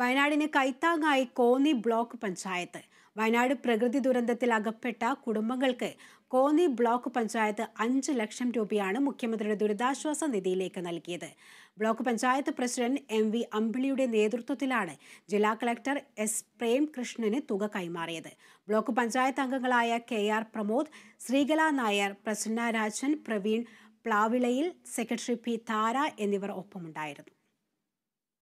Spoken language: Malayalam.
വയനാടിന് കൈത്താങ്ങായി കോന്നി ബ്ലോക്ക് പഞ്ചായത്ത് വയനാട് പ്രകൃതി ദുരന്തത്തിൽ അകപ്പെട്ട കുടുംബങ്ങൾക്ക് കോന്നി ബ്ലോക്ക് പഞ്ചായത്ത് അഞ്ച് ലക്ഷം രൂപയാണ് മുഖ്യമന്ത്രിയുടെ ദുരിതാശ്വാസ നിധിയിലേക്ക് നൽകിയത് block panchayat president M V അമ്പിളിയുടെ നേതൃത്വത്തിലാണ് ജില്ലാ കളക്ടർ എസ് പ്രേംകൃഷ്ണന് തുക കൈമാറിയത് ബ്ലോക്ക് പഞ്ചായത്ത് അംഗങ്ങളായ കെ ആർ പ്രമോദ് ശ്രീകല നായർ പ്രസന്ന രാജൻ പ്രവീൺ പ്ലാവിളയിൽ സെക്രട്ടറി പി താര എന്നിവർ ഒപ്പമുണ്ടായിരുന്നു